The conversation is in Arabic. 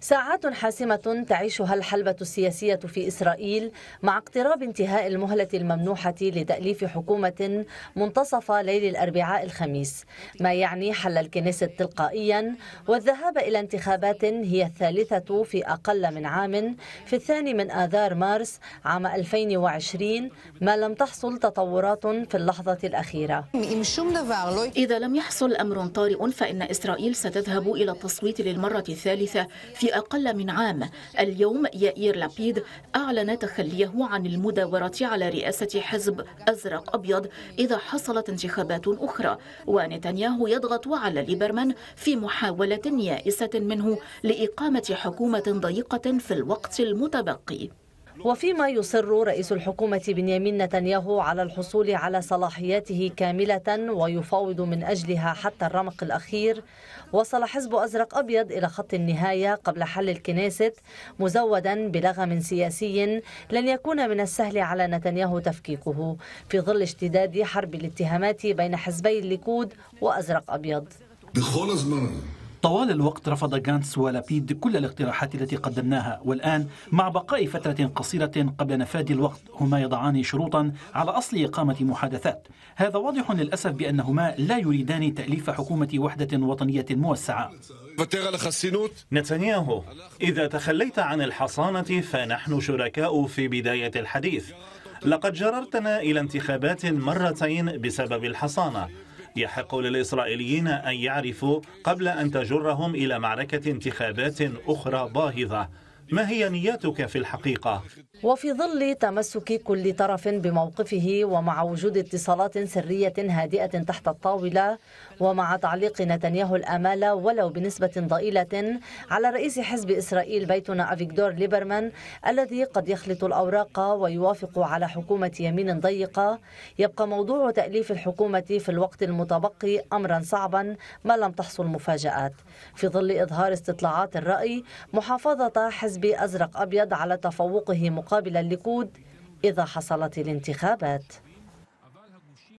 ساعات حاسمة تعيشها الحلبة السياسية في إسرائيل مع اقتراب انتهاء المهلة الممنوحة لتأليف حكومة منتصف ليل الأربعاء الخميس ما يعني حل الكنيسة تلقائيا والذهاب إلى انتخابات هي الثالثة في أقل من عام في الثاني من آذار مارس عام 2020 ما لم تحصل تطورات في اللحظة الأخيرة إذا لم يحصل أمر طارئ فإن إسرائيل ستذهب إلى التصويت للمرة الثانية الثالثة في أقل من عام اليوم يائير لابيد أعلن تخليه عن المداورة على رئاسة حزب أزرق أبيض إذا حصلت انتخابات أخرى ونتنياهو يضغط على ليبرمان في محاولة يائسة منه لإقامة حكومة ضيقة في الوقت المتبقي وفيما يصر رئيس الحكومة بنيامين نتنياهو على الحصول على صلاحياته كاملة ويفاوض من أجلها حتى الرمق الأخير وصل حزب أزرق أبيض إلى خط النهاية قبل حل الكنيست مزودا بلغم سياسي لن يكون من السهل على نتنياهو تفكيكه في ظل اشتداد حرب الاتهامات بين حزبي الليكود وأزرق أبيض طوال الوقت رفض غانتس ولابيد كل الاقتراحات التي قدمناها والآن مع بقاء فترة قصيرة قبل نفاد الوقت هما يضعان شروطا على أصل إقامة محادثات هذا واضح للأسف بأنهما لا يريدان تأليف حكومة وحدة وطنية موسعة نتنياهو إذا تخليت عن الحصانة فنحن شركاء في بداية الحديث لقد جررتنا إلى انتخابات مرتين بسبب الحصانة يحق للإسرائيليين أن يعرفوا قبل أن تجرهم إلى معركة انتخابات أخرى باهظة ما هي نياتك في الحقيقة؟ وفي ظل تمسك كل طرف بموقفه ومع وجود اتصالات سرية هادئة تحت الطاولة ومع تعليق نتنياهو الأمال ولو بنسبة ضئيلة على رئيس حزب إسرائيل بيتنا أفيكدور ليبرمان الذي قد يخلط الأوراق ويوافق على حكومة يمين ضيقة يبقى موضوع تأليف الحكومة في الوقت المتبقي أمرا صعبا ما لم تحصل مفاجآت في ظل إظهار استطلاعات الرأي محافظة حزب أزرق أبيض على تفوقه مقابل الليكود إذا حصلت الانتخابات